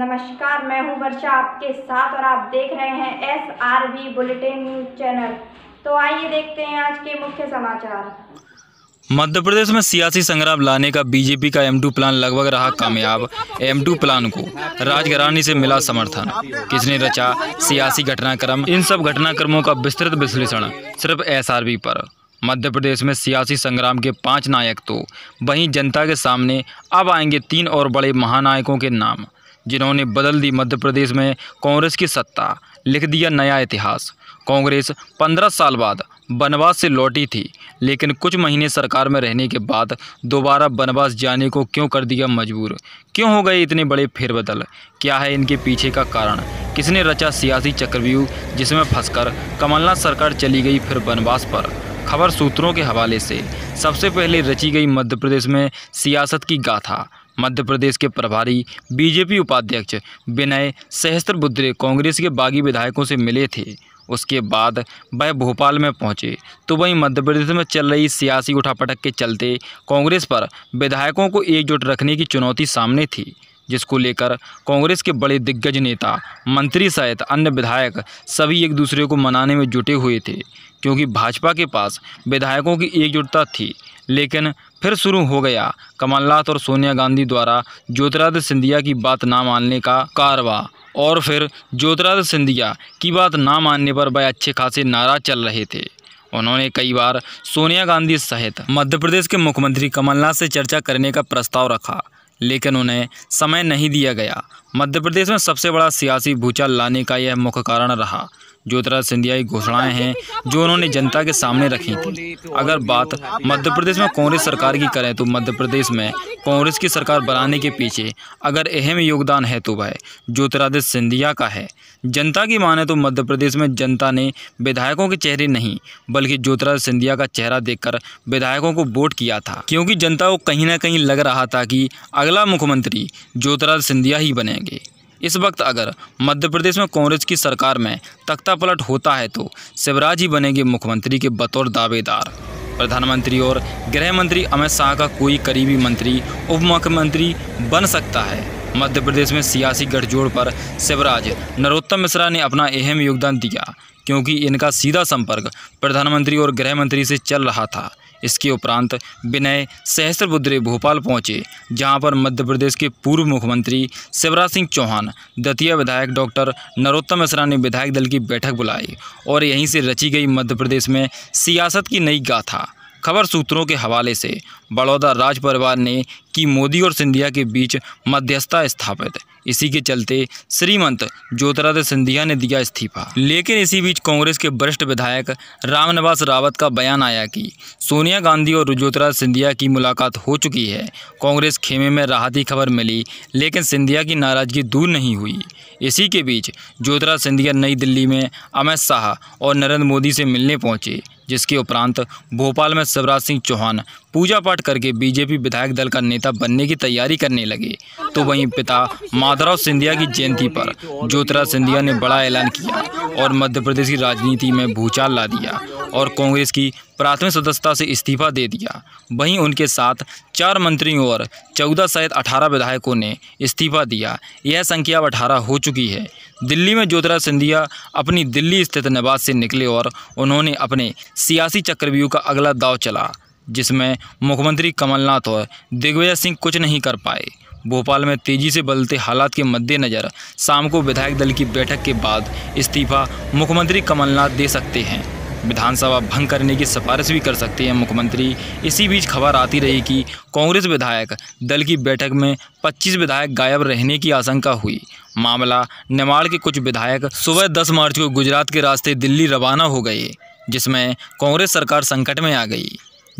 नमस्कार मैं हूं वर्षा आपके साथ और आप देख रहे हैं S R B bulletin news channel तो आइए देखते हैं आज के मुख्य समाचार मध्य प्रदेश में सियासी संग्राम लाने का बीजेपी का एम टू प्लान लगभग रहा कामयाब एम टू प्लान को राजघरानी से मिला समर्थन किसने रचा सियासी घटनाक्रम इन सब घटनाक्रमों का विस्तृत विश्लेषण सिर्फ एसआरबी पर मध्य प्रदेश में सियासी संग्राम के पांच नायक तो वहीं जनता के सामने अब आएंगे तीन और बड़े महानायकों के नाम जिन्होंने बदल दी मध्य प्रदेश में कांग्रेस की सत्ता लिख दिया नया इतिहास कांग्रेस पंद्रह साल बाद बनवास से लौटी थी लेकिन कुछ महीने सरकार में रहने के बाद दोबारा बनवास जाने को क्यों कर दिया मजबूर क्यों हो गए इतने बड़े फेरबदल क्या है इनके पीछे का कारण किसने रचा सियासी चक्रव्यूह जिसमें फंसकर कमलनाथ सरकार चली गई फिर बनवास पर खबर सूत्रों के हवाले से सबसे पहले रची गई मध्य प्रदेश में सियासत की गाथा मध्य प्रदेश के प्रभारी बीजेपी उपाध्यक्ष विनय सहस्त्रबुद्धे कांग्रेस के बागी विधायकों से मिले थे उसके बाद वह भोपाल में पहुंचे तो वहीं मध्य प्रदेश में चल रही सियासी उठापटक के चलते कांग्रेस पर विधायकों को एकजुट रखने की चुनौती सामने थी जिसको लेकर कांग्रेस के बड़े दिग्गज नेता मंत्री सहित अन्य विधायक सभी एक दूसरे को मनाने में जुटे हुए थे क्योंकि भाजपा के पास विधायकों की एकजुटता थी लेकिन फिर शुरू हो गया कमलनाथ और सोनिया गांधी द्वारा ज्योतिरादित्य सिंधिया की बात ना मानने का कारवा और फिर ज्योतिरादित्य सिंधिया की बात ना मानने पर वह अच्छे खासे नाराज चल रहे थे उन्होंने कई बार सोनिया गांधी सहित मध्य प्रदेश के मुख्यमंत्री कमलनाथ से चर्चा करने का प्रस्ताव रखा लेकिन उन्हें समय नहीं दिया गया मध्य प्रदेश में सबसे बड़ा सियासी भूचाल लाने का यह मुख्य कारण रहा ज्योतिराज सिंधिया की घोषणाएं हैं जो उन्होंने जनता के सामने रखी थी अगर बात मध्य प्रदेश में कांग्रेस सरकार की करें तो मध्य प्रदेश में कांग्रेस की सरकार बनाने के पीछे अगर अहम योगदान है तो वह ज्योतिरादित्य सिंधिया का है जनता की माने तो मध्य प्रदेश में जनता ने विधायकों के चेहरे नहीं बल्कि ज्योतिराज सिंधिया का चेहरा देखकर विधायकों को वोट किया था क्योंकि जनता को कहीं ना कहीं लग रहा था कि अगला मुख्यमंत्री ज्योतिराज सिंधिया ही बनेंगे इस वक्त अगर मध्य प्रदेश में कांग्रेस की सरकार में तख्ता पलट होता है तो शिवराज ही बनेंगे मुख्यमंत्री के बतौर दावेदार प्रधानमंत्री और गृह मंत्री अमित शाह का कोई करीबी मंत्री उप मुख्यमंत्री बन सकता है मध्य प्रदेश में सियासी गठजोड़ पर शिवराज नरोत्तम मिश्रा ने अपना अहम योगदान दिया क्योंकि इनका सीधा संपर्क प्रधानमंत्री और गृह मंत्री से चल रहा था इसके उपरांत विनय सहस्त्रबुद्रे भोपाल पहुंचे जहां पर मध्य प्रदेश के पूर्व मुख्यमंत्री शिवराज सिंह चौहान दतिया विधायक डॉक्टर नरोत्तम मिश्रा ने विधायक दल की बैठक बुलाई और यहीं से रची गई मध्य प्रदेश में सियासत की नई गाथा खबर सूत्रों के हवाले से बड़ौदा राज परिवार ने की मोदी और सिंधिया के बीच मध्यस्थता स्थापित इसी के चलते श्रीमंत ज्योतिरादित्य सिंधिया ने दिया इस्तीफा लेकिन इसी बीच कांग्रेस के वरिष्ठ विधायक रामनिवास रावत का बयान आया कि सोनिया गांधी और ज्योतिरादित्य सिंधिया की मुलाकात हो चुकी है कांग्रेस खेमे में राहत ही खबर मिली लेकिन सिंधिया की नाराजगी दूर नहीं हुई इसी के बीच ज्योतिरादित्य सिंधिया नई दिल्ली में अमित शाह और नरेंद्र मोदी से मिलने पहुंचे जिसके उपरांत भोपाल में शिवराज सिंह चौहान पूजा पाठ करके बीजेपी विधायक दल का नेता बनने की तैयारी करने लगे तो वहीं पिता माधवराव सिंधिया की जयंती पर ज्योतिराज सिंधिया ने बड़ा ऐलान किया और मध्य प्रदेश की राजनीति में भूचाल ला दिया और कांग्रेस की प्राथमिक सदस्यता से इस्तीफा दे दिया वहीं उनके साथ चार मंत्रियों और चौदह सहित अठारह विधायकों ने इस्तीफा दिया यह संख्या अब अठारह हो चुकी है दिल्ली में ज्योतिराज सिंधिया अपनी दिल्ली स्थित निवास से निकले और उन्होंने अपने सियासी चक्रव्यूह का अगला दाव चला जिसमें मुख्यमंत्री कमलनाथ और दिग्विजय सिंह कुछ नहीं कर पाए भोपाल में तेजी से बदलते हालात के मद्देनज़र शाम को विधायक दल की बैठक के बाद इस्तीफा मुख्यमंत्री कमलनाथ दे सकते हैं विधानसभा भंग करने की सिफारिश भी कर सकते हैं मुख्यमंत्री इसी बीच खबर आती रही कि कांग्रेस विधायक दल की बैठक में 25 विधायक गायब रहने की आशंका हुई मामला नेमाड़ के कुछ विधायक सुबह 10 मार्च को गुजरात के रास्ते दिल्ली रवाना हो गए जिसमें कांग्रेस सरकार संकट में आ गई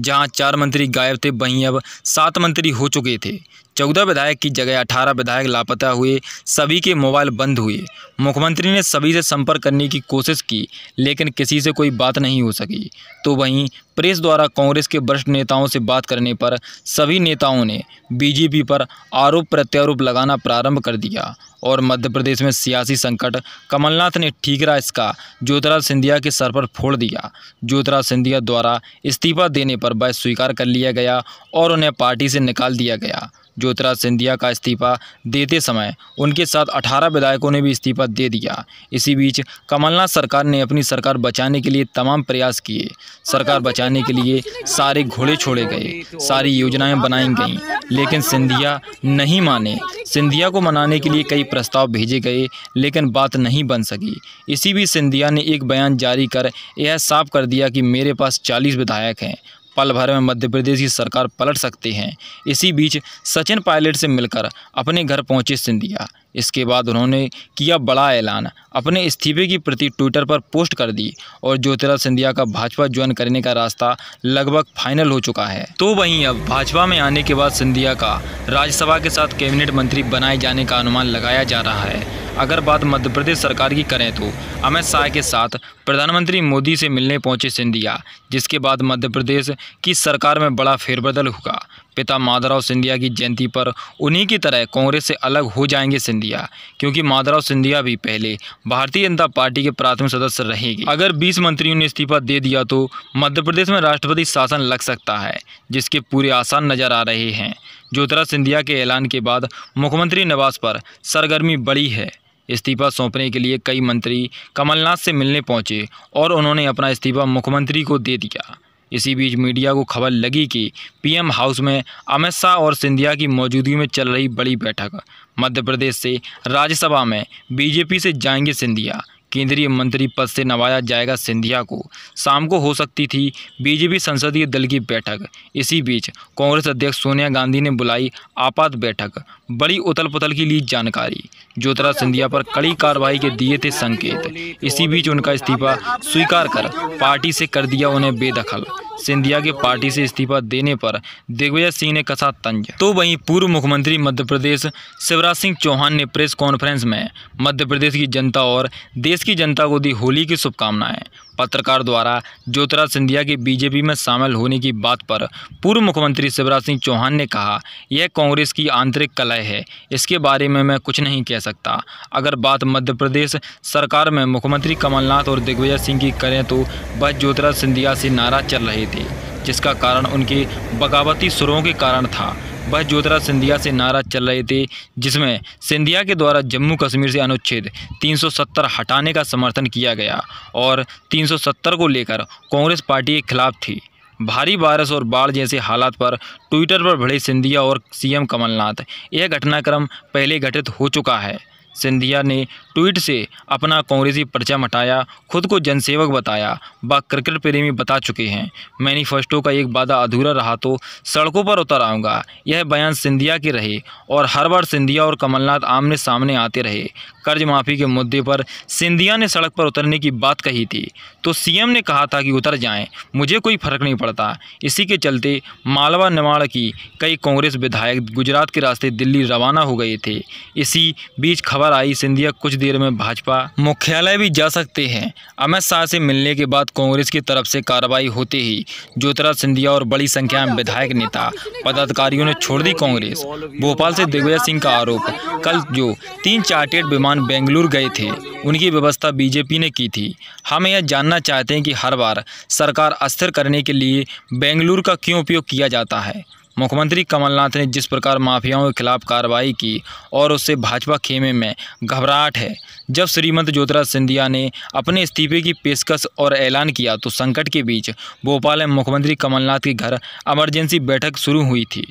जहां चार मंत्री गायब थे वहीं अब सात मंत्री हो चुके थे चौदह विधायक की जगह अठारह विधायक लापता हुए सभी के मोबाइल बंद हुए मुख्यमंत्री ने सभी से संपर्क करने की कोशिश की लेकिन किसी से कोई बात नहीं हो सकी तो वहीं प्रेस द्वारा कांग्रेस के वरिष्ठ नेताओं से बात करने पर सभी नेताओं ने बीजेपी पर आरोप प्रत्यारोप लगाना प्रारंभ कर दिया और मध्य प्रदेश में सियासी संकट कमलनाथ ने ठीकरा इसका ज्योतिराज सिंधिया के सर पर फोड़ दिया ज्योतिराज सिंधिया द्वारा इस्तीफा देने पर वह स्वीकार कर लिया गया और उन्हें पार्टी से निकाल दिया गया ज्योतिराज सिंधिया का इस्तीफा देते समय उनके साथ 18 विधायकों ने भी इस्तीफा दे दिया इसी बीच कमलनाथ सरकार ने अपनी सरकार बचाने के लिए तमाम प्रयास किए सरकार बचाने के लिए सारे घोड़े छोड़े गए सारी योजनाएं बनाई गईं लेकिन सिंधिया नहीं माने सिंधिया को मनाने के लिए कई प्रस्ताव भेजे गए लेकिन बात नहीं बन सकी इसी बीच सिंधिया ने एक बयान जारी कर यह साफ कर दिया कि मेरे पास चालीस विधायक हैं पल भर में मध्य प्रदेश की सरकार पलट सकते हैं इसी बीच सचिन पायलट से मिलकर अपने घर पहुंचे सिंधिया इसके बाद उन्होंने किया बड़ा ऐलान अपने इस्तीफे की प्रति ट्विटर पर पोस्ट कर दी और ज्योतिराज सिंधिया का भाजपा ज्वाइन करने का रास्ता लगभग फाइनल हो चुका है तो वहीं अब भाजपा में आने के बाद सिंधिया का राज्यसभा के साथ कैबिनेट मंत्री बनाए जाने का अनुमान लगाया जा रहा है अगर बात मध्य प्रदेश सरकार की करें तो अमित शाह के साथ प्रधानमंत्री मोदी से मिलने पहुंचे सिंधिया जिसके बाद मध्य प्रदेश कि सरकार में बड़ा फेरबदल होगा पिता माधवराव सिंधिया की जयंती पर उन्हीं की तरह कांग्रेस से अलग हो जाएंगे सिंधिया क्योंकि माधवराव सिंधिया भी पहले भारतीय जनता पार्टी के प्राथमिक सदस्य रहेंगे अगर 20 मंत्रियों ने इस्तीफा दे दिया तो मध्य प्रदेश में राष्ट्रपति शासन लग सकता है जिसके पूरे आसान नजर आ रहे हैं ज्योतिरा सिंधिया के ऐलान के बाद मुख्यमंत्री निवास पर सरगर्मी बड़ी है इस्तीफा सौंपने के लिए कई मंत्री कमलनाथ से मिलने पहुंचे और उन्होंने अपना इस्तीफा मुख्यमंत्री को दे दिया इसी बीच मीडिया को खबर लगी कि पीएम हाउस में अमित शाह और सिंधिया की मौजूदगी में चल रही बड़ी बैठक मध्य प्रदेश से राज्यसभा में बीजेपी से जाएंगे सिंधिया केंद्रीय मंत्री पद से नवाया जाएगा सिंधिया को शाम को हो सकती थी बीजेपी संसदीय दल की बैठक इसी बीच कांग्रेस अध्यक्ष सोनिया गांधी ने बुलाई आपात बैठक बड़ी उथल पुथल की ली जानकारी ज्योतिराज सिंधिया पर कड़ी कार्रवाई के दिए थे संकेत इसी बीच उनका इस्तीफा स्वीकार कर पार्टी से कर दिया उन्हें बेदखल सिंधिया के पार्टी से इस्तीफा देने पर दिग्विजय सिंह ने कसा तंज तो वहीं पूर्व मुख्यमंत्री मध्य प्रदेश शिवराज सिंह चौहान ने प्रेस कॉन्फ्रेंस में मध्य प्रदेश की जनता और देश की जनता को दी होली की शुभकामनाएं पत्रकार द्वारा ज्योतिराज सिंधिया के बीजेपी में शामिल होने की बात पर पूर्व मुख्यमंत्री शिवराज सिंह चौहान ने कहा यह कांग्रेस की आंतरिक कलह है इसके बारे में मैं कुछ नहीं कह सकता अगर बात मध्य प्रदेश सरकार में मुख्यमंत्री कमलनाथ और दिग्विजय सिंह की करें तो वह ज्योतिराज सिंधिया से नाराज चल रहे थे जिसका कारण उनके बगावती सुरों के कारण था वह ज्योतिराज सिंधिया से नारा चल रहे थे जिसमें सिंधिया के द्वारा जम्मू कश्मीर से अनुच्छेद 370 हटाने का समर्थन किया गया और 370 को लेकर कांग्रेस पार्टी के खिलाफ थी भारी बारिश और बाढ़ जैसे हालात पर ट्विटर पर भड़े सिंधिया और सीएम कमलनाथ यह घटनाक्रम पहले घटित हो चुका है सिंधिया ने ट्वीट से अपना कांग्रेसी पर्चा मटाया खुद को जनसेवक बताया व क्रिकेट प्रेमी बता चुके हैं मैनिफेस्टो का एक वादा अधूरा रहा तो सड़कों पर उतर आऊँगा यह बयान सिंधिया के रहे और हर बार सिंधिया और कमलनाथ आमने सामने आते रहे कर्ज माफ़ी के मुद्दे पर सिंधिया ने सड़क पर उतरने की बात कही थी तो सीएम ने कहा था कि उतर जाएं मुझे कोई फर्क नहीं पड़ता इसी के चलते मालवा निवाड़ की कई कांग्रेस विधायक गुजरात के रास्ते दिल्ली रवाना हो गए थे इसी बीच खबर पर आई सिंधिया कुछ देर में भाजपा मुख्यालय भी जा सकते हैं अमित शाह से मिलने के बाद कांग्रेस की तरफ से कार्रवाई होते ही ज्योतिराज सिंधिया और बड़ी संख्या में विधायक नेता पदाधिकारियों ने छोड़ दी कांग्रेस भोपाल से दिग्विजय सिंह का आरोप कल जो तीन चार्टेड विमान बेंगलुरु गए थे उनकी व्यवस्था बीजेपी ने की थी हम यह जानना चाहते हैं कि हर बार सरकार अस्थिर करने के लिए बेंगलुरु का क्यों उपयोग किया जाता है मुख्यमंत्री कमलनाथ ने जिस प्रकार माफियाओं के खिलाफ कार्रवाई की और उससे भाजपा खेमे में घबराहट है जब श्रीमंत ज्योतिराज सिंधिया ने अपने इस्तीफे की पेशकश और ऐलान किया तो संकट के बीच भोपाल में मुख्यमंत्री कमलनाथ के घर इमरजेंसी बैठक शुरू हुई थी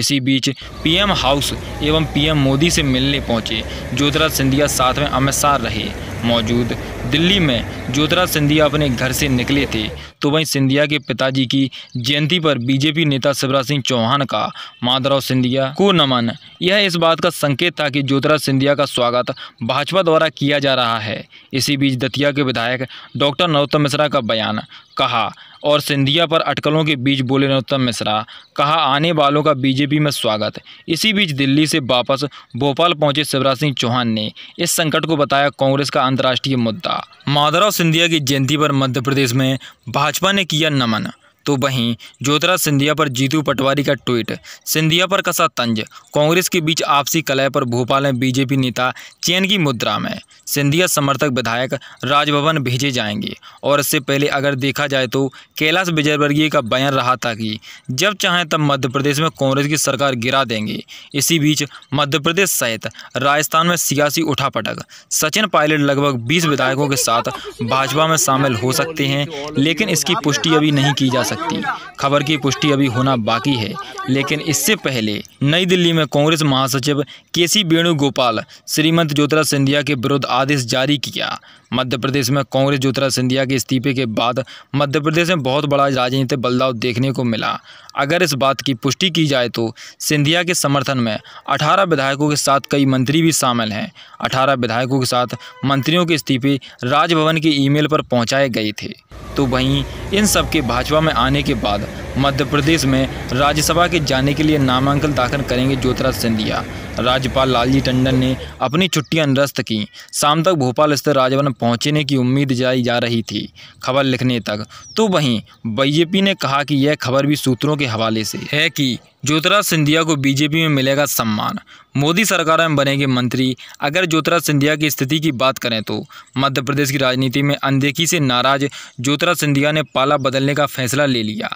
इसी बीच पीएम हाउस एवं पीएम मोदी से मिलने पहुंचे ज्योतिराज सिंधिया साथ में अमित शाह रहे मौजूद दिल्ली में ज्योतिराज सिंधिया अपने घर से निकले थे तो वहीं सिंधिया के पिताजी की जयंती पर बीजेपी नेता शिवराज सिंह चौहान का माधवराव सिंधिया को नमन यह इस बात का संकेत था कि ज्योतिराज सिंधिया का स्वागत भाजपा द्वारा किया जा रहा है इसी बीच दतिया के विधायक डॉक्टर नरोत्तम मिश्रा का बयान कहा और सिंधिया पर अटकलों के बीच बोले नरोत्तम मिश्रा कहा आने वालों का बीजेपी में स्वागत इसी बीच दिल्ली से वापस भोपाल पहुंचे शिवराज सिंह चौहान ने इस संकट को बताया कांग्रेस का अंतर्राष्ट्रीय मुद्दा माधवराव सिंधिया की जयंती पर मध्य प्रदेश में भाजपा ने किया नमन तो वहीं ज्योतिराज सिंधिया पर जीतू पटवारी का ट्वीट सिंधिया पर कसा तंज कांग्रेस के बीच आपसी कलह पर भोपाल में बीजेपी नेता चैन की मुद्रा में सिंधिया समर्थक विधायक राजभवन भेजे जाएंगे और इससे पहले अगर देखा जाए तो कैलाश विजयवर्गीय का बयान रहा था कि जब चाहें तब मध्य प्रदेश में कांग्रेस की सरकार गिरा देंगे इसी बीच मध्य प्रदेश सहित राजस्थान में सियासी उठापटक सचिन पायलट लगभग बीस विधायकों के साथ भाजपा में शामिल हो सकते हैं लेकिन इसकी पुष्टि अभी नहीं की जा सकती सकती खबर की पुष्टि अभी होना बाकी है लेकिन इससे पहले नई दिल्ली में कांग्रेस महासचिव के सी वेणुगोपाल श्रीमंत ज्योतिरा सिंधिया के विरुद्ध आदेश जारी किया मध्य प्रदेश में कांग्रेस ज्योतिरा सिंधिया के इस्तीफे के बाद मध्य प्रदेश में बहुत बड़ा राजनीतिक बदलाव देखने को मिला अगर इस बात की पुष्टि की जाए तो सिंधिया के समर्थन में अठारह विधायकों के साथ कई मंत्री भी शामिल हैं अठारह विधायकों के साथ मंत्रियों के इस्तीफे राजभवन के ईमेल पर पहुंचाए गए थे तो वहीं इन सब के भाजपा में आने के बाद मध्य प्रदेश में राज्यसभा के जाने के लिए नामांकन दाखिल करेंगे ज्योतिराज सिंधिया राज्यपाल लालजी टंडन ने अपनी छुट्टियां निरस्त की शाम तक भोपाल स्थित राजभवन पहुंचने की उम्मीद जाई जा रही थी खबर लिखने तक तो वहीं बीजेपी ने कहा कि यह खबर भी सूत्रों के हवाले से है कि ज्योतिराज सिंधिया को बीजेपी में मिलेगा सम्मान मोदी सरकार में बनेंगे मंत्री अगर ज्योतिराज सिंधिया की स्थिति की बात करें तो मध्य प्रदेश की राजनीति में अनदेखी से नाराज ज्योतिराज सिंधिया ने पाला बदलने का फैसला ले लिया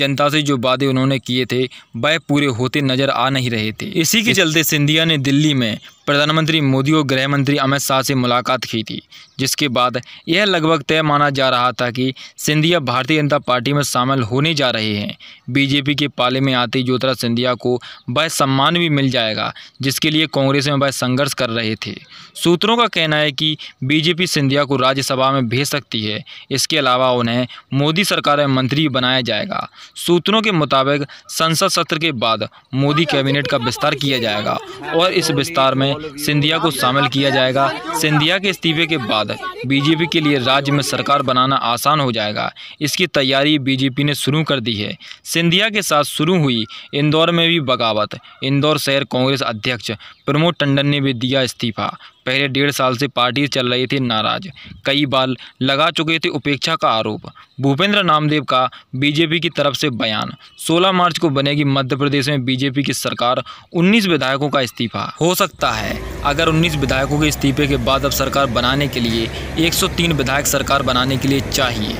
जनता से जो वादे उन्होंने किए थे वह पूरे होते नजर आ नहीं रहे थे इसी के चलते सिंधिया ने दिल्ली में प्रधानमंत्री मोदी और गृह मंत्री अमित शाह से मुलाकात की थी जिसके बाद यह लगभग तय माना जा रहा था कि सिंधिया भारतीय जनता पार्टी में शामिल होने जा रहे हैं बीजेपी के पाले में आते ज्योतिरा सिंधिया को वह सम्मान भी मिल जाएगा जिसके लिए कांग्रेस में वह संघर्ष कर रहे थे सूत्रों का कहना है कि बीजेपी सिंधिया को राज्यसभा में भेज सकती है इसके अलावा उन्हें मोदी सरकार में मंत्री बनाया जाएगा सूत्रों के मुताबिक संसद सत्र के बाद मोदी कैबिनेट का विस्तार किया जाएगा और इस विस्तार में में सिंधिया को शामिल किया जाएगा सिंधिया के इस्तीफे के बाद बीजेपी के लिए राज्य में सरकार बनाना आसान हो जाएगा इसकी तैयारी बीजेपी ने शुरू कर दी है सिंधिया के साथ शुरू हुई इंदौर में भी बगावत इंदौर शहर कांग्रेस अध्यक्ष प्रमोद टंडन ने भी दिया इस्तीफा पहले डेढ़ साल से पार्टी चल रही थी नाराज कई बार लगा चुके थे उपेक्षा का आरोप भूपेंद्र नामदेव का बीजेपी की तरफ से बयान 16 मार्च को बनेगी मध्य प्रदेश में बीजेपी की सरकार 19 विधायकों का इस्तीफा हो सकता है अगर 19 विधायकों के इस्तीफे के बाद अब सरकार बनाने के लिए 103 विधायक सरकार बनाने के लिए चाहिए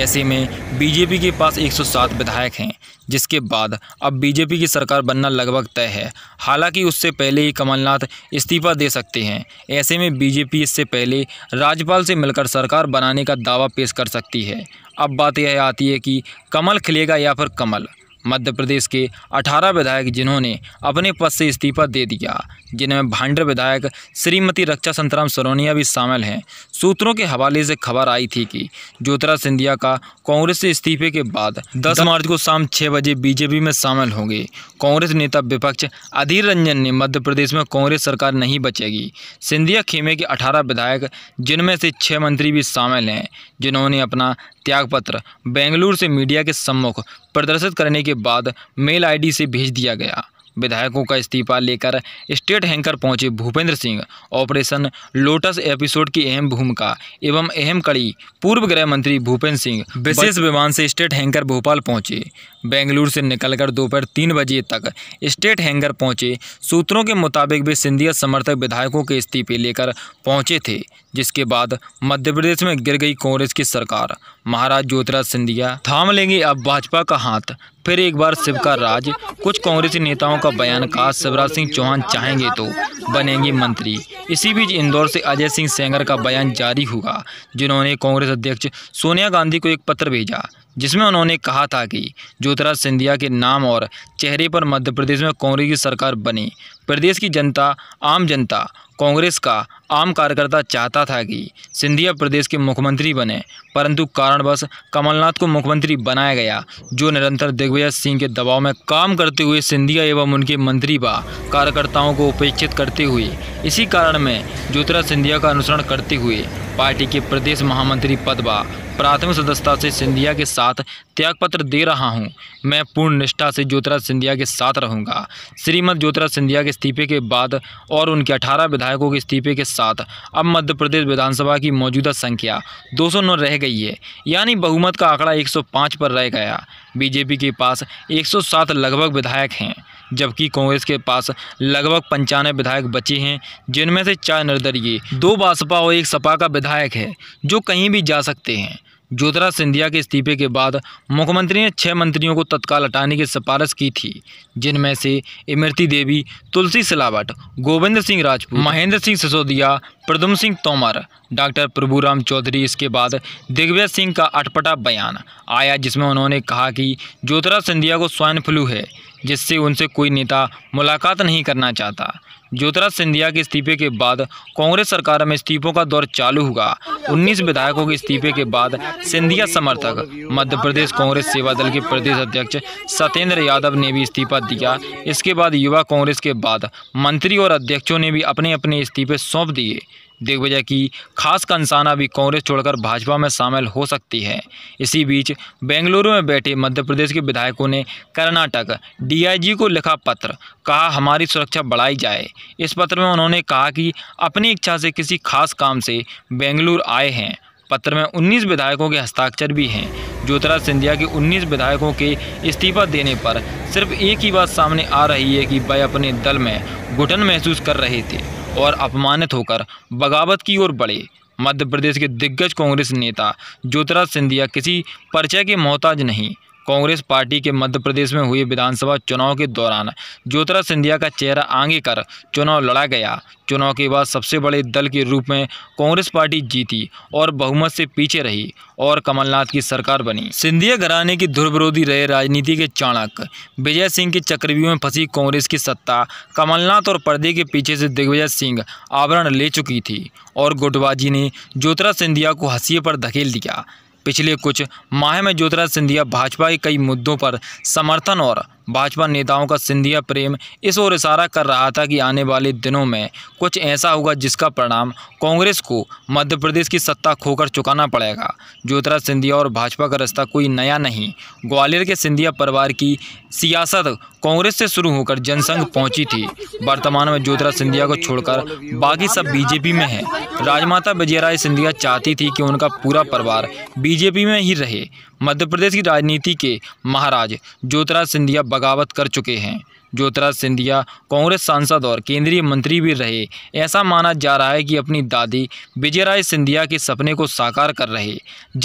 ऐसे में बीजेपी के पास 107 विधायक हैं जिसके बाद अब बीजेपी की सरकार बनना लगभग तय है हालांकि उससे पहले ही कमलनाथ इस्तीफा दे सकते हैं ऐसे में बीजेपी इससे पहले राज्यपाल से मिलकर सरकार बनाने का दावा पेश कर सकती है अब बात यह आती है कि कमल खिलेगा या फिर कमल मध्य प्रदेश के 18 विधायक जिन्होंने अपने पद से इस्तीफा दे दिया जिनमें भांडर विधायक श्रीमती रक्षा संतराम सरोनिया भी शामिल हैं सूत्रों के हवाले से खबर आई थी कि ज्योतिरा सिंधिया का कांग्रेस से इस्तीफे के बाद 10 मार्च को शाम छः बजे बीजेपी में शामिल होंगे कांग्रेस नेता विपक्ष अधीर रंजन ने मध्य प्रदेश में कांग्रेस सरकार नहीं बचेगी सिंधिया खेमे के अठारह विधायक जिनमें से छः मंत्री भी शामिल हैं जिन्होंने अपना त्यागपत्र बेंगलुरु से मीडिया के सम्मुख प्रदर्शित करने के बाद मेल आईडी से भेज दिया गया विधायकों का इस्तीफा लेकर स्टेट हैंकर पहुंचे Bhupendra Singh operation lotus episode की अहम भूमिका एवं अहम कड़ी पूर्व गृह मंत्री भूपेंद्र सिंह विशेष विमान से स्टेट हैंकर भोपाल पहुंचे बेंगलुरु से निकलकर दोपहर तीन बजे तक स्टेट हैंकर पहुंचे सूत्रों के मुताबिक वे सिंधिया समर्थक विधायकों के इस्तीफे लेकर पहुंचे थे जिसके बाद मध्य प्रदेश में गिर गई कांग्रेस की सरकार महाराज ज्योतिराज सिंधिया थाम लेंगे अब भाजपा का हाथ फिर एक बार शिव का राज कुछ कांग्रेसी नेताओं का बयान कहा शिवराज सिंह चौहान चाहेंगे तो बनेंगे मंत्री इसी बीच इंदौर से अजय सिंह सेंगर का बयान जारी हुआ जिन्होंने कांग्रेस अध्यक्ष सोनिया गांधी को एक पत्र भेजा जिसमें उन्होंने कहा था कि ज्योतिराज सिंधिया के नाम और चेहरे पर मध्य प्रदेश में कांग्रेस की सरकार बनी प्रदेश की जनता आम जनता कांग्रेस का आम कार्यकर्ता चाहता था कि सिंधिया प्रदेश के मुख्यमंत्री बने परंतु कारणवश कमलनाथ को मुख्यमंत्री बनाया गया जो निरंतर दिग्विजय सिंह के दबाव में काम करते हुए सिंधिया एवं उनके मंत्री व कार्यकर्ताओं को उपेक्षित करते हुए इसी कारण में ज्योतिराज सिंधिया का अनुसरण करते हुए पार्टी के प्रदेश महामंत्री पद व प्राथमिक सदस्यता से सिंधिया के साथ त्यागपत्र दे रहा हूं मैं पूर्ण निष्ठा से ज्योतिराज सिंधिया के साथ रहूंगा श्रीमद ज्योतिराज सिंधिया के इस्तीफे के बाद और उनके अठारह विधायकों के इस्तीफे के साथ अब मध्य प्रदेश विधानसभा की मौजूदा संख्या 209 रह गई है यानी बहुमत का आंकड़ा 105 पर रह गया बीजेपी के पास 107 लगभग विधायक हैं जबकि कांग्रेस के पास लगभग पंचानवे विधायक बचे हैं जिनमें से चार निर्दलीय दो बासपा और एक सपा का विधायक है जो कहीं भी जा सकते हैं ज्योतिराज सिंधिया के इस्तीफे के बाद मुख्यमंत्री ने छह मंत्रियों को तत्काल हटाने की सिफारिश की थी जिनमें से इमरती देवी तुलसी सिलावट गोविंद सिंह राजपूत महेंद्र सिंह सिसोदिया प्रदुम सिंह तोमर डॉक्टर प्रभुराम चौधरी इसके बाद दिग्विजय सिंह का अटपटा बयान आया जिसमें उन्होंने कहा कि ज्योतिराज सिंधिया को स्वाइन फ्लू है जिससे उनसे कोई नेता मुलाकात नहीं करना चाहता ज्योतिराज सिंधिया के इस्तीफे के बाद कांग्रेस सरकार में इस्तीफों का दौर चालू हुआ 19 विधायकों के इस्तीफे के बाद सिंधिया समर्थक मध्य प्रदेश कांग्रेस सेवा दल के प्रदेश अध्यक्ष सत्येंद्र यादव ने भी इस्तीफा दिया इसके बाद युवा कांग्रेस के बाद मंत्री और अध्यक्षों ने भी अपने अपने इस्तीफे सौंप दिए दिग्विजय वजह की खास कंसाना भी कांग्रेस छोड़कर भाजपा में शामिल हो सकती है इसी बीच बेंगलुरु में बैठे मध्य प्रदेश के विधायकों ने कर्नाटक डीआईजी को लिखा पत्र कहा हमारी सुरक्षा बढ़ाई जाए इस पत्र में उन्होंने कहा कि अपनी इच्छा से किसी खास काम से बेंगलुरु आए हैं पत्र में 19 विधायकों के हस्ताक्षर भी हैं ज्योतिराज सिंधिया के 19 विधायकों के इस्तीफा देने पर सिर्फ एक ही बात सामने आ रही है कि वह अपने दल में घुटन महसूस कर रहे थे और अपमानित होकर बगावत की ओर बढ़े मध्य प्रदेश के दिग्गज कांग्रेस नेता ज्योतिराज सिंधिया किसी परिचय के मोहताज नहीं कांग्रेस पार्टी के मध्य प्रदेश में हुए विधानसभा चुनाव के दौरान ज्योतिरा सिंधिया का चेहरा आगे कर चुनाव लड़ा गया चुनाव के बाद सबसे बड़े दल के रूप में कांग्रेस पार्टी जीती और बहुमत से पीछे रही और कमलनाथ की सरकार बनी सिंधिया घराने की दुर्विरोधी रहे राजनीति के चाणक विजय सिंह के चक्रव्यूह में फंसी कांग्रेस की सत्ता कमलनाथ और पर्दे के पीछे से दिग्विजय सिंह आवरण ले चुकी थी और गुटबाजी ने ज्योतिरा सिंधिया को हसीिए पर धकेल दिया पिछले कुछ माह में ज्योतिराज सिंधिया भाजपा के कई मुद्दों पर समर्थन और भाजपा नेताओं का सिंधिया प्रेम इस ओर इशारा कर रहा था कि आने वाले दिनों में कुछ ऐसा होगा जिसका परिणाम कांग्रेस को मध्य प्रदेश की सत्ता खोकर चुकाना पड़ेगा ज्योतिराज सिंधिया और भाजपा का रास्ता कोई नया नहीं ग्वालियर के सिंधिया परिवार की सियासत कांग्रेस से शुरू होकर जनसंघ पहुंची थी वर्तमान में ज्योतिराज सिंधिया को छोड़कर बाकी सब बीजेपी में है राजमाता विजयराय सिंधिया चाहती थी कि उनका पूरा परिवार बीजेपी में ही रहे मध्य प्रदेश की राजनीति के महाराज ज्योतिराज सिंधिया बगावत कर चुके हैं ज्योतिराज सिंधिया कांग्रेस सांसद और केंद्रीय मंत्री भी रहे ऐसा माना जा रहा है कि अपनी दादी विजयराय सिंधिया के सपने को साकार कर रहे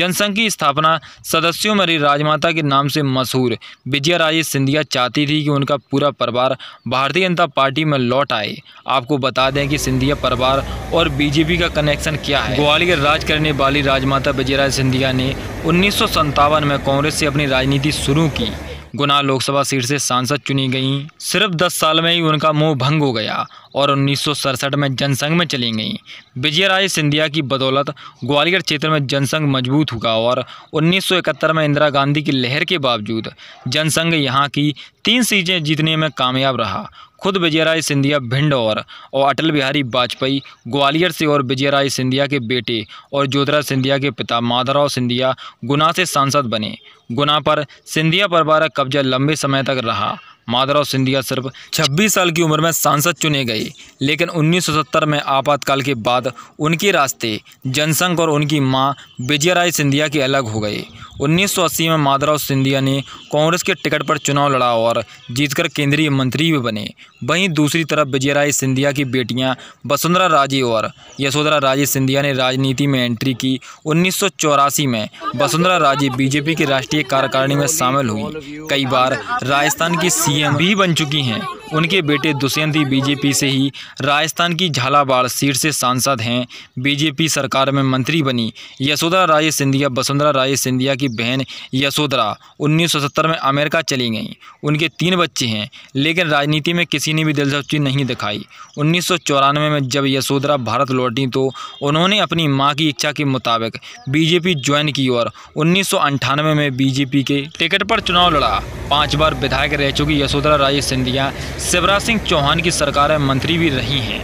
जनसंघ की स्थापना सदस्यों मरी राजमाता के नाम से मशहूर विजयराय सिंधिया चाहती थी कि उनका पूरा परिवार भारतीय जनता पार्टी में लौट आए आपको बता दें कि सिंधिया परिवार और बीजेपी का कनेक्शन क्या है ग्वालियर राज करने वाली राजमाता विजयराय सिंधिया ने उन्नीस में कांग्रेस से अपनी राजनीति शुरू की गुना लोकसभा सीट से सांसद चुनी गईं सिर्फ दस साल में ही उनका मुंह भंग हो गया और उन्नीस में जनसंघ में चली गई विजय राय सिंधिया की बदौलत ग्वालियर क्षेत्र में जनसंघ मजबूत हुआ और 1971 में इंदिरा गांधी की लहर के बावजूद जनसंघ यहाँ की तीन सीटें जीतने में कामयाब रहा खुद विजय राय सिंधिया भिंड और, और अटल बिहारी वाजपेयी ग्वालियर से और विजय राय सिंधिया के बेटे और ज्योतिराज सिंधिया के पिता माधवराव सिंधिया गुना से सांसद बने गुना पर सिंधिया परिवार का कब्जा लंबे समय तक रहा माधवराव सिंधिया सिर्फ 26 साल की उम्र में सांसद चुने गए लेकिन 1970 में आपातकाल के बाद उनके रास्ते जनसंघ और उनकी मां विजयराय सिंधिया के अलग हो गए 1980 में माधवराव सिंधिया ने कांग्रेस के टिकट पर चुनाव लड़ा और जीतकर केंद्रीय मंत्री भी बने वहीं दूसरी तरफ विजयराय सिंधिया की बेटियां वसुंधरा राजे और यशोधरा राजे सिंधिया ने राजनीति में एंट्री की उन्नीस में वसुंधरा राजे बीजेपी की राष्ट्रीय कार्यकारिणी में शामिल हुई कई बार राजस्थान की सी सीएम भी बन चुकी हैं उनके बेटे दुष्यंती बीजेपी से ही राजस्थान की झालावाड़ सीट से सांसद हैं बीजेपी सरकार में मंत्री बनी यशोधरा राजे सिंधिया वसुंधरा राजे सिंधिया की बहन यशोधरा 1970 में अमेरिका चली गईं उनके तीन बच्चे हैं लेकिन राजनीति में किसी ने भी दिलचस्पी नहीं दिखाई उन्नीस में जब यशोधरा भारत लौटी तो उन्होंने अपनी माँ की इच्छा के मुताबिक बीजेपी ज्वाइन की और उन्नीस में बीजेपी के टिकट पर चुनाव लड़ा पाँच बार विधायक रह चुकी यशोधरा राजे सिंधिया शिवराज सिंह चौहान की सरकार मंत्री भी रही हैं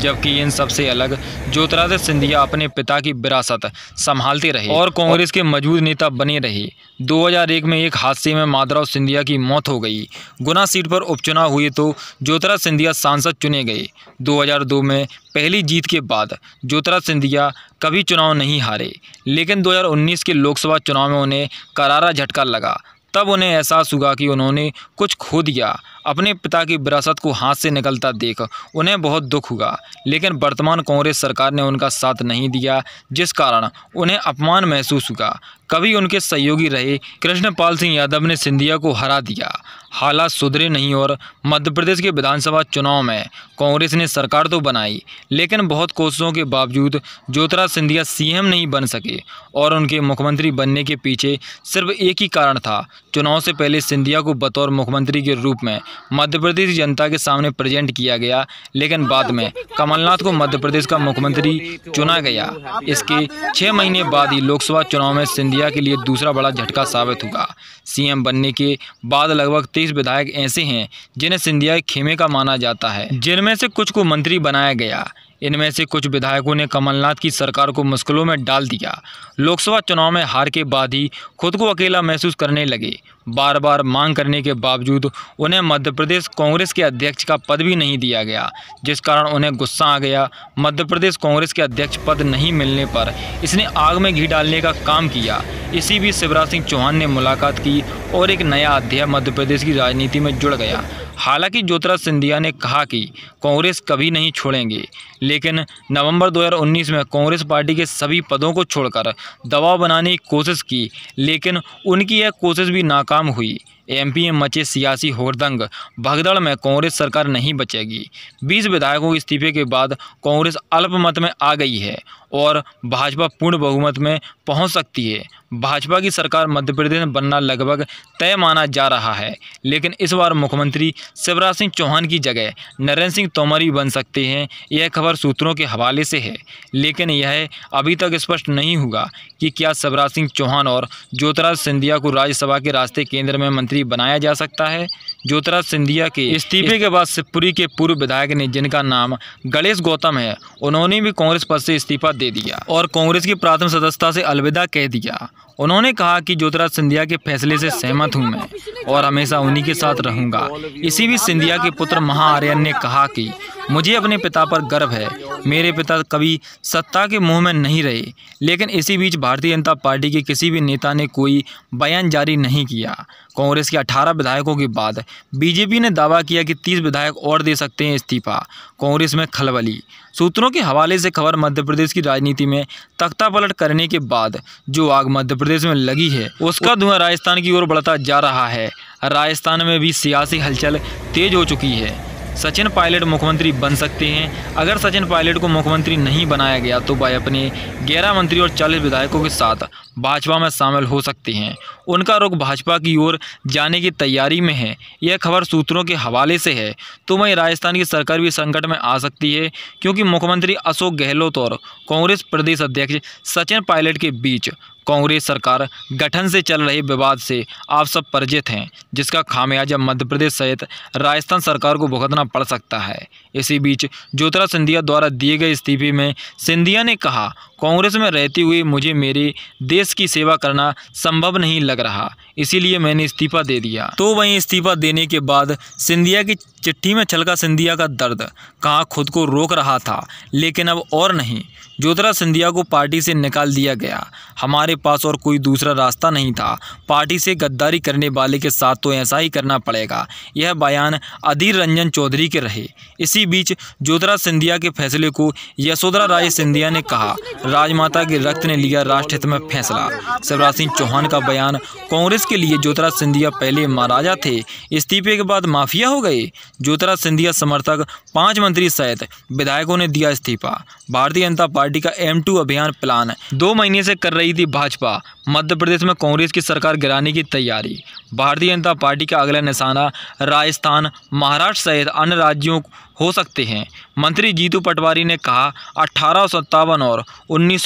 जबकि इन सबसे अलग ज्योतिरादित्य सिंधिया अपने पिता की विरासत संभालते रहे और कांग्रेस के मजबूत नेता बने रहे 2001 में एक हादसे में माधवराव सिंधिया की मौत हो गई गुना सीट पर उपचुनाव हुए तो ज्योतिराज सिंधिया सांसद चुने गए 2002 में पहली जीत के बाद ज्योतिराज सिंधिया कभी चुनाव नहीं हारे लेकिन 2019 के लोकसभा चुनाव में उन्हें करारा झटका लगा तब उन्हें एहसास हुआ कि उन्होंने कुछ खो दिया अपने पिता की विरासत को हाथ से निकलता देख उन्हें बहुत दुख हुआ लेकिन वर्तमान कांग्रेस सरकार ने उनका साथ नहीं दिया जिस कारण उन्हें अपमान महसूस हुआ कभी उनके सहयोगी रहे कृष्णपाल सिंह यादव ने सिंधिया को हरा दिया हालात सुधरे नहीं और मध्य प्रदेश के विधानसभा चुनाव में कांग्रेस ने सरकार तो बनाई लेकिन बहुत कोशिशों के बावजूद ज्योतिराज सिंधिया सीएम नहीं बन सके और उनके मुख्यमंत्री बनने के पीछे सिर्फ एक ही कारण था चुनाव से पहले सिंधिया को बतौर मुख्यमंत्री के रूप में मध्य प्रदेश की जनता के सामने प्रेजेंट किया गया लेकिन बाद में कमलनाथ को मध्य प्रदेश का मुख्यमंत्री चुना गया इसके छः महीने बाद ही लोकसभा चुनाव में सिंधिया सिंधिया के लिए दूसरा बड़ा झटका साबित होगा सीएम बनने के बाद लगभग तेईस विधायक ऐसे हैं जिन्हें सिंधिया खेमे का माना जाता है जिनमें से कुछ को मंत्री बनाया गया इनमें से कुछ विधायकों ने कमलनाथ की सरकार को मुश्किलों में डाल दिया लोकसभा चुनाव में हार के बाद ही खुद को अकेला महसूस करने लगे बार बार मांग करने के बावजूद उन्हें मध्य प्रदेश कांग्रेस के अध्यक्ष का पद भी नहीं दिया गया जिस कारण उन्हें गुस्सा आ गया मध्य प्रदेश कांग्रेस के अध्यक्ष पद नहीं मिलने पर इसने आग में घी डालने का काम किया इसी बीच शिवराज सिंह चौहान ने मुलाकात की और एक नया अध्याय मध्य प्रदेश की राजनीति में जुड़ गया हालांकि ज्योतिराज सिंधिया ने कहा कि कांग्रेस कभी नहीं छोड़ेंगे लेकिन नवंबर 2019 में कांग्रेस पार्टी के सभी पदों को छोड़कर दबाव बनाने की कोशिश की लेकिन उनकी यह कोशिश भी नाकाम हुई एमपी में मचे सियासी होरदंग भगदड़ में कांग्रेस सरकार नहीं बचेगी 20 विधायकों के इस्तीफे के बाद कांग्रेस अल्पमत में आ गई है और भाजपा पूर्ण बहुमत में पहुंच सकती है भाजपा की सरकार मध्य प्रदेश में बनना लगभग तय माना जा रहा है लेकिन इस बार मुख्यमंत्री शिवराज सिंह चौहान की जगह नरेंद्र सिंह तोमर ही बन सकते हैं यह खबर सूत्रों के हवाले से है लेकिन यह अभी तक स्पष्ट नहीं हुआ कि क्या शिवराज सिंह चौहान और ज्योतिराज सिंधिया को राज्यसभा के रास्ते केंद्र में मंत्री बनाया जा सकता है ज्योतिराज सिंधिया के इस्तीफे के बाद शिवपुरी के पूर्व विधायक ने जिनका नाम गणेश गौतम है उन्होंने भी कांग्रेस पद से इस्तीफा दे दिया और कांग्रेस की प्राथमिक सदस्यता से अलविदा कह दिया उन्होंने कहा कि ज्योतिराज सिंधिया के फैसले से सहमत हूं मैं और हमेशा उन्हीं के साथ रहूंगा इसी बीच सिंधिया के पुत्र महाआर्यन ने कहा कि मुझे अपने पिता पर गर्व है मेरे पिता कभी सत्ता के मुंह में नहीं रहे लेकिन इसी बीच भारतीय जनता पार्टी के किसी भी नेता ने कोई बयान जारी नहीं किया कांग्रेस के 18 विधायकों के बाद बीजेपी ने दावा किया कि 30 विधायक और दे सकते हैं इस्तीफा कांग्रेस में खलबली सूत्रों के हवाले से खबर मध्य प्रदेश की राजनीति में तख्तापलट करने के बाद जो आग मध्य प्रदेश में लगी है उसका धुआं राजस्थान की ओर बढ़ता जा रहा है राजस्थान में भी सियासी हलचल तेज हो चुकी है सचिन पायलट मुख्यमंत्री बन सकते हैं अगर सचिन पायलट को मुख्यमंत्री नहीं बनाया गया तो वह अपने ग्यारह मंत्री और चालीस विधायकों के साथ भाजपा में शामिल हो सकते हैं उनका रुख भाजपा की ओर जाने की तैयारी में है यह खबर सूत्रों के हवाले से है तो वहीं राजस्थान की सरकार भी संकट में आ सकती है क्योंकि मुख्यमंत्री अशोक गहलोत और कांग्रेस प्रदेश अध्यक्ष सचिन पायलट के बीच कांग्रेस सरकार गठन से चल रहे विवाद से आप सब परिचित हैं जिसका खामियाजा मध्य प्रदेश सहित राजस्थान सरकार को भुगतना पड़ सकता है इसी बीच ज्योतिरा सिंधिया द्वारा दिए गए इस्तीफे में सिंधिया ने कहा कांग्रेस में रहती हुई मुझे मेरे देश देश की सेवा करना संभव नहीं लग रहा इसीलिए मैंने इस्तीफ़ा दे दिया तो वहीं इस्तीफ़ा देने के बाद सिंधिया की चिट्ठी में छलका सिंधिया का दर्द कहाँ खुद को रोक रहा था लेकिन अब और नहीं ज्योतिरा सिंधिया को पार्टी से निकाल दिया गया हमारे पास और कोई दूसरा रास्ता नहीं था पार्टी से गद्दारी करने वाले के साथ तो ऐसा ही करना पड़ेगा यह बयान अधीर रंजन चौधरी के रहे इसी बीच ज्योतिरा सिंधिया के फैसले को यशोधरा राय सिंधिया ने कहा राजमाता के रक्त ने लिया राष्ट्रहित में फैसला शिवराज सिंह चौहान का बयान कांग्रेस कांग्रेस के लिए ज्योतिराज सिंधिया पहले महाराजा थे इस्तीफे के बाद माफिया हो गए ज्योतिराज सिंधिया समर्थक पांच मंत्री सहित विधायकों ने दिया इस्तीफा भारतीय जनता पार्टी का एम टू अभियान प्लान दो महीने से कर रही थी भाजपा मध्य प्रदेश में कांग्रेस की सरकार गिराने की तैयारी भारतीय जनता पार्टी का अगला निशाना राजस्थान महाराष्ट्र सहित अन्य राज्यों हो सकते हैं मंत्री जीतू पटवारी ने कहा अठारह और उन्नीस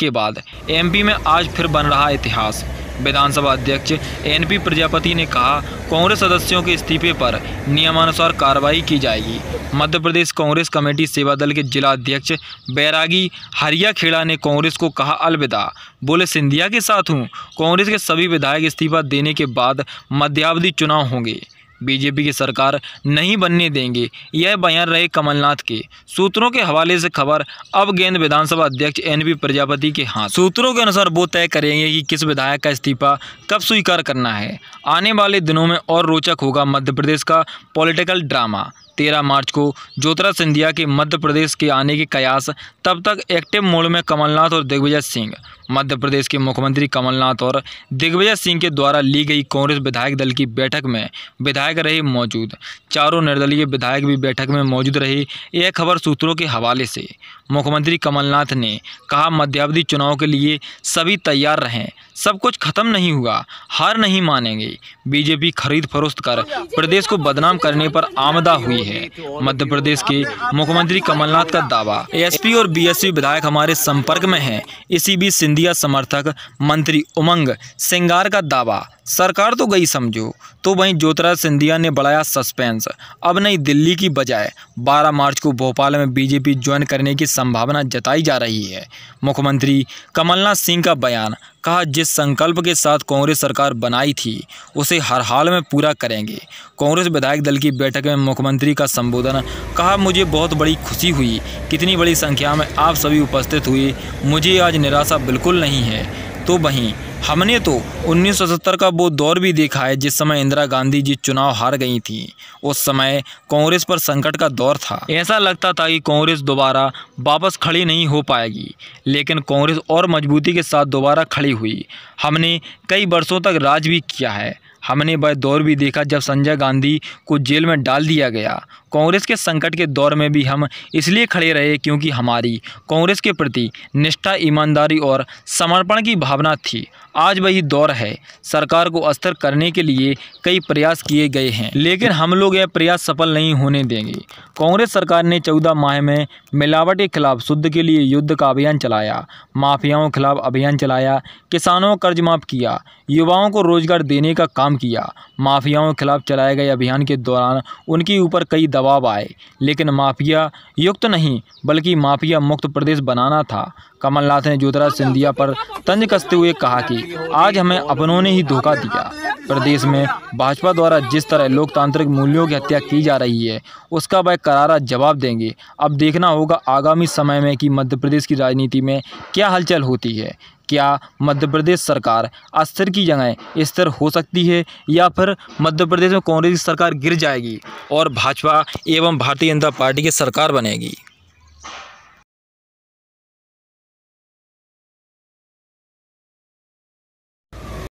के बाद एमपी में आज फिर बन रहा इतिहास विधानसभा अध्यक्ष एनपी प्रजापति ने कहा कांग्रेस सदस्यों के इस्तीफे पर नियमानुसार कार्रवाई की जाएगी मध्य प्रदेश कांग्रेस कमेटी सेवा दल के जिला अध्यक्ष बैरागी हरिया खेड़ा ने कांग्रेस को कहा अलविदा बोले सिंधिया के साथ हूँ कांग्रेस के सभी विधायक इस्तीफा देने के बाद मध्यावधि चुनाव होंगे बीजेपी की सरकार नहीं बनने देंगे यह बयान रहे कमलनाथ के सूत्रों के हवाले से खबर अब गेंद विधानसभा अध्यक्ष एनपी प्रजापति के हाथ सूत्रों के अनुसार वो तय करेंगे कि किस विधायक का इस्तीफा कब स्वीकार करना है आने वाले दिनों में और रोचक होगा मध्य प्रदेश का पॉलिटिकल ड्रामा तेरह मार्च को ज्योतिरा सिंधिया के मध्य प्रदेश के आने के कयास तब तक एक्टिव मोड में कमलनाथ और दिग्विजय सिंह मध्य प्रदेश के मुख्यमंत्री कमलनाथ और दिग्विजय सिंह के द्वारा ली गई कांग्रेस विधायक दल की बैठक में विधायक रहे मौजूद चारों निर्दलीय विधायक भी बैठक में मौजूद रहे यह खबर सूत्रों के हवाले से मुख्यमंत्री कमलनाथ ने कहा मध्यावधि चुनाव के लिए सभी तैयार रहें सब कुछ खत्म नहीं हुआ हार नहीं मानेंगे बीजेपी खरीद फरोख्त कर प्रदेश को बदनाम करने पर आमदा हुई है मध्य प्रदेश के मुख्यमंत्री कमलनाथ का दावा एसपी और बीएसपी विधायक हमारे संपर्क में हैं इसी बीच सिंधिया समर्थक मंत्री उमंग सिंगार का दावा सरकार तो गई समझो तो वहीं ज्योतिराज सिंधिया ने बढ़ाया सस्पेंस अब नई दिल्ली की बजाय 12 मार्च को भोपाल में बीजेपी ज्वाइन करने की संभावना जताई जा रही है मुख्यमंत्री कमलनाथ सिंह का बयान कहा जिस संकल्प के साथ कांग्रेस सरकार बनाई थी उसे हर हाल में पूरा करेंगे कांग्रेस विधायक दल की बैठक में मुख्यमंत्री का संबोधन कहा मुझे बहुत बड़ी खुशी हुई कितनी बड़ी संख्या में आप सभी उपस्थित हुए मुझे आज निराशा बिल्कुल नहीं है तो वहीं हमने तो 1970 का वो दौर भी देखा है जिस समय इंदिरा गांधी जी चुनाव हार गई थी उस समय कांग्रेस पर संकट का दौर था ऐसा लगता था कि कांग्रेस दोबारा वापस खड़ी नहीं हो पाएगी लेकिन कांग्रेस और मजबूती के साथ दोबारा खड़ी हुई हमने कई वर्षों तक राज भी किया है हमने वह दौर भी देखा जब संजय गांधी को जेल में डाल दिया गया कांग्रेस के संकट के दौर में भी हम इसलिए खड़े रहे क्योंकि हमारी कांग्रेस के प्रति निष्ठा ईमानदारी और समर्पण की भावना थी आज वही दौर है सरकार को अस्थिर करने के लिए कई प्रयास किए गए हैं लेकिन हम लोग यह प्रयास सफल नहीं होने देंगे कांग्रेस सरकार ने चौदह माह में मिलावट के खिलाफ शुद्ध के लिए युद्ध का अभियान चलाया माफियाओं के खिलाफ अभियान चलाया किसानों कर्ज माफ किया युवाओं को रोजगार देने का काम किया माफियाओं के खिलाफ चलाए गए अभियान के दौरान उनके ऊपर कई दबाव आए लेकिन माफिया युक्त तो नहीं बल्कि माफिया मुक्त प्रदेश बनाना था कमलनाथ ने ज्योतिराज सिंधिया पर तंज कसते हुए कहा कि आज हमें अपनों ने ही धोखा दिया प्रदेश में भाजपा द्वारा जिस तरह लोकतांत्रिक मूल्यों की हत्या की जा रही है उसका वह करारा जवाब देंगे अब देखना होगा आगामी समय में कि मध्य प्रदेश की राजनीति में क्या हलचल होती है क्या मध्य प्रदेश सरकार अस्थिर की जगह स्थिर हो सकती है या फिर मध्य प्रदेश में कांग्रेस की सरकार गिर जाएगी और भाजपा एवं भारतीय जनता पार्टी की सरकार बनेगी